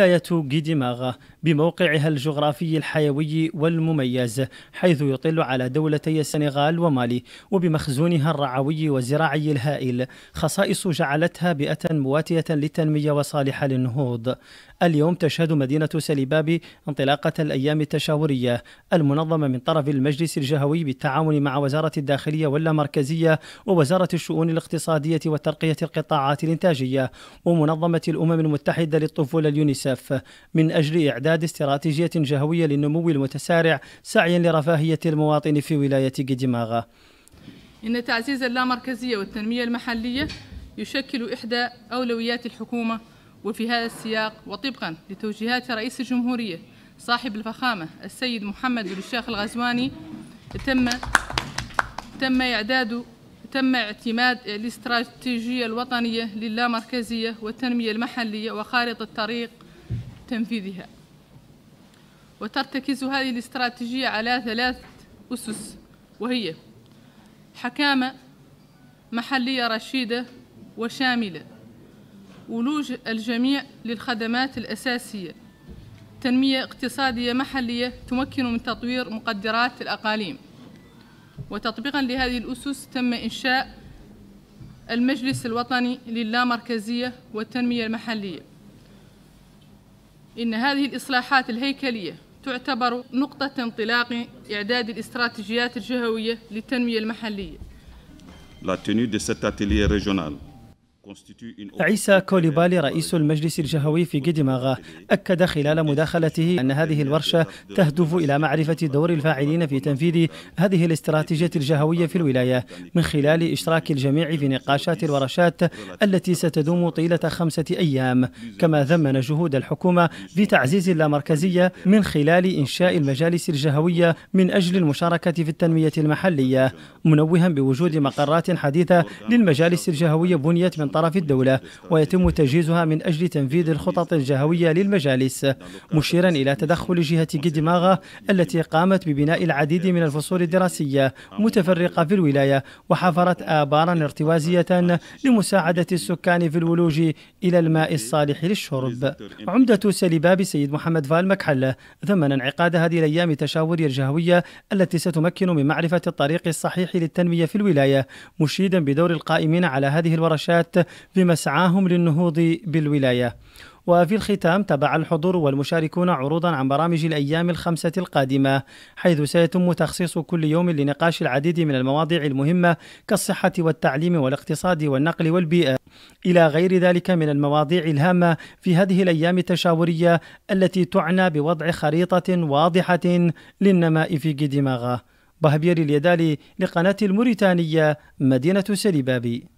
ولاية غيديماغا بموقعها الجغرافي الحيوي والمميز حيث يطل على دولتي السنغال ومالي وبمخزونها الرعوي والزراعي الهائل خصائص جعلتها بيئة مواتية للتنمية وصالحة للنهوض اليوم تشهد مدينة سليبابي انطلاقة الأيام التشاورية المنظمة من طرف المجلس الجهوي بالتعاون مع وزارة الداخلية واللامركزية ووزارة الشؤون الاقتصادية وترقية القطاعات الإنتاجية ومنظمة الأمم المتحدة للطفولة اليونيسف من أجل إعداد إيجاد استراتيجية جهوية للنمو المتسارع سعيا لرفاهية المواطن في ولاية قدماغة إن تعزيز اللامركزية والتنمية المحلية يشكل إحدى أولويات الحكومة وفي هذا السياق وطبقا لتوجيهات رئيس الجمهورية صاحب الفخامة السيد محمد بن الشيخ الغزواني تم تم إعداد تم اعتماد الاستراتيجية الوطنية للامركزية والتنمية المحلية وخارطة طريق تنفيذها وترتكز هذه الاستراتيجية على ثلاث أسس وهي حكامة محلية رشيدة وشاملة ولوج الجميع للخدمات الأساسية تنمية اقتصادية محلية تمكن من تطوير مقدرات الأقاليم وتطبيقا لهذه الأسس تم إنشاء المجلس الوطني للامركزية والتنمية المحلية إن هذه الإصلاحات الهيكلية تعتبر نقطة انطلاق إعداد الاستراتيجيات الجهوية للتنمية المحلية. La tenue de cet atelier régional عيسى كوليبالي رئيس المجلس الجهوي في جديماغا أكد خلال مداخلته أن هذه الورشة تهدف إلى معرفة دور الفاعلين في تنفيذ هذه الاستراتيجية الجهوية في الولاية من خلال إشراك الجميع في نقاشات الورشات التي ستدوم طيلة خمسة أيام كما ذمن جهود الحكومة في تعزيز اللامركزية من خلال إنشاء المجالس الجهوية من أجل المشاركة في التنمية المحلية منوها بوجود مقرات حديثة للمجالس الجهوية بنيت من طرف الدولة ويتم تجهيزها من أجل تنفيذ الخطط الجهوية للمجالس مشيرا إلى تدخل جهة قدماغة التي قامت ببناء العديد من الفصول الدراسية متفرقة في الولاية وحفرت آبارا ارتوازية لمساعدة السكان في الولوج إلى الماء الصالح للشرب عمدة سلباب سيد محمد فال ثمن انعقاد هذه الأيام تشاور الجهوية التي ستمكن من معرفة الطريق الصحيح للتنمية في الولاية مشيدا بدور القائمين على هذه الورشات في مسعاهم للنهوض بالولاية وفي الختام تابع الحضور والمشاركون عروضا عن برامج الأيام الخمسة القادمة حيث سيتم تخصيص كل يوم لنقاش العديد من المواضيع المهمة كالصحة والتعليم والاقتصاد والنقل والبيئة إلى غير ذلك من المواضيع الهامة في هذه الأيام التشاورية التي تعنى بوضع خريطة واضحة للنماء في قدماغا بهبير اليدالي لقناة الموريتانية مدينة سليبابي